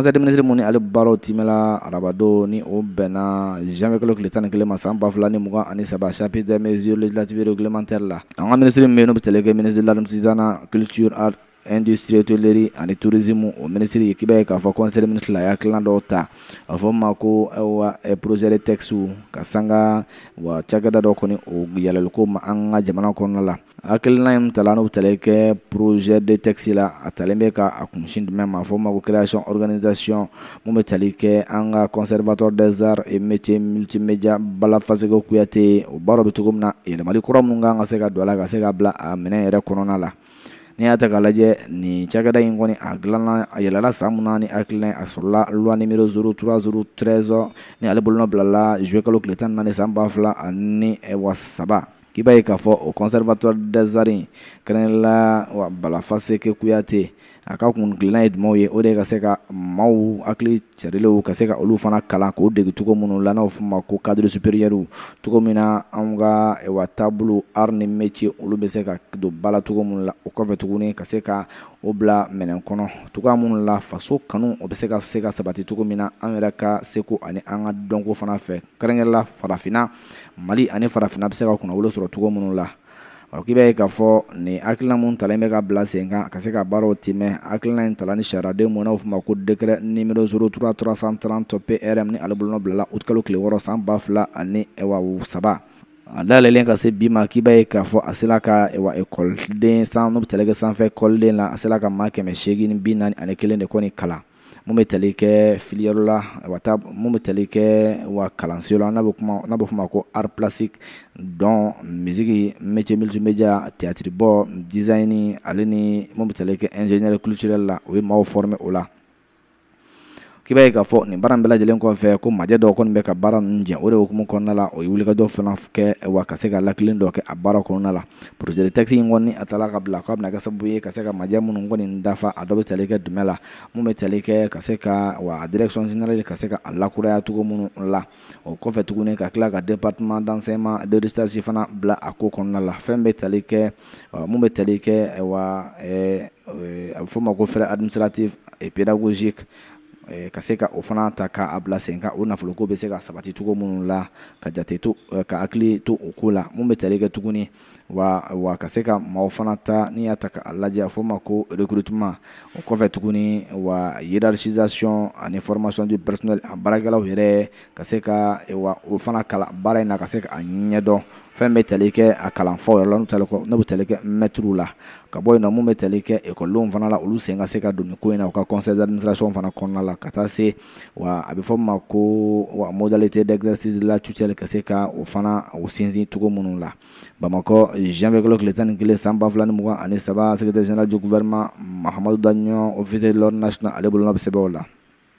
de minisiri mu ni ale baaraw timɛla arabado ni o bɛnna janvier kalo tile tan ni kelen ma san ba fila ni mugan ani saba chapitre des mesures législatives réglementaires la an ka minisiri min bɛ yen n'o bɛ kɛ culture art industrie hôtellerie ani tourisme o ministre ye k'i b'a ye k'a fɔ conseil ministre la y'a kilan dɔw ta a fɔ ma ko e projet de texte ka sanga wa cakɛda dɔ kɔni o ko ma an ka jamana kɔnɔna la hakilina in tala n'u talen kɛ projet de texte la a talen bɛ ka a kunsi jumɛn ma fɔ mako création organisation mun bɛ tali kɛ an ka conservatoire des arts e et métiers multimédia balafasego kuyate o baara bɛ cogo min na yɛlɛmali kura minnu kan ka se ka don a la ka se ka bila a minɛ yɛrɛ kɔnɔna la n'i y'a ta k'a lajɛ nin cakɛda in kɔni a dilanna a yɛlɛla san mun na ni hakilina a sɔrɔla loi numéro 0313 ni ale bolonɔ bilala juillet kalo tile 14 san 2000 ani wa saba k'i b'a ye k'a fɔ o conservatoire des arts in kɛrɛnkɛrɛnnenya la Balafaseke Kuyate a ka kun ye dumaw ye o de ka se ka maw hakili carilenw ka se ka olu fana kalan k'o degi cogo minnu la n'a bɛ ma ko cadre supérieur cogo min na an ka wa taabolo art ni métier olu bɛ se ka don ba la cogo minnu na o kɔfɛ tuguni ka se ka o bila minɛn kɔnɔ cogoya minnu la faso kanu o bɛ se ka se ka sabati cogo min na an yɛrɛ ka seko ani an ka dɔnko fana fɛ kɛrɛnkɛrɛnnenya la farafinna Mali ani farafinna bɛ se ka kunnawolo sɔrɔ cogo minnu la o k'i b'a ye k'a fɔ nin hakilina mun talen bɛ ka bila sen kan ka se ka baaraw timɛ hakilina in tala ni sariyaden mɔnna o tun ma ko décret numéro 03 330 PRM ni ale bolonɔ bilala août tile wɔɔrɔ san ba fila ani wa saba a dayɛlɛlen ka se bi ma k'i b'a ye k'a fɔ a sela ka wa ekɔliden san n'o bɛ tɛlɛ kɛ sanfɛ ekɔliden la a sela ka maa kɛmɛ seegin bi naani ani kelen de kɔni kalan mun bɛ tali kɛ filiyɔrɔ la wa taa mun bɛ tali kɛ wa kalanso la n'a bɛ kuma n'a bɛ ma ko art plastique dɔn musique métier multimédia théâtre bɔ design ale ni mun bɛ tali kɛ ingénieur culturel la o ye maaw former o la kibaye k'a fɔ ni baara in bɛɛ lajɛlen kɔfɛ ko majɛ dɔw kɔni bɛ ka baara ninnu jɛ o de hukumu kɔnɔna la o ye wulikajɔ fana kɛ wa ka se ka lakilen dɔ kɛ a baara kɔnɔna la projet de texte in kɔni a taara ka bila k'a bɛna kɛ sababu ye ka se ka majɛ minnu kɔni dafa a dɔ bɛ tali kɛ dɛmɛ la mun bɛ tali kɛ ka se ka wa direction générale ka se ka a lakuraya cogo minnu la o kɔfɛ tuguni ka tila ka département d'enseignement de recherche fana bila a ko kɔnɔna la fɛn bɛ tali kɛ mun bɛ tali kɛ wa a bɛ eh, eh, f'o ma ko frais administratif et pédagogique Eh, ka se ka o fana ta k'a bila sen kan o nafoloko bɛ se ka sabati cogo minnu la ka jate to eh, ka hakili to o ko la mun bɛ tali kɛ tuguni wa wa ka se ka maaw fana ta n'i y'a ta k'a lajɛ a fɔ ma ko recrutement o kɔfɛ tuguni wa hiérarchisation ani formation du personnel a baarakɛlaw yɛrɛ ka se ka eh, wa o fana kalan baara in na ka se k'a ɲɛdɔn fɛn bɛ tali kɛ a kalanfaw yɛrɛ la n'u tali n'u bɛ tali kɛ mɛtiriw la ka bɔ yen nɔ mun bɛ tali kɛ ekɔlidenw fana la olu sen ka se ka don nin ko in na u ka conseil d'administration fana kɔnɔna la ka taa se wa a bɛ fɔ min ma ko wa modalité d'exercice de la tutelle ka se ka o fana o sinsin cogo minnu la bamakɔ janvier kalo tile tan ni kelen san ba fila ni mugan ani saba secrétaire général du gouvernement mahamadu daɲɔn officier de l'ordre national ale bolonɔ bɛ sɛbɛn o la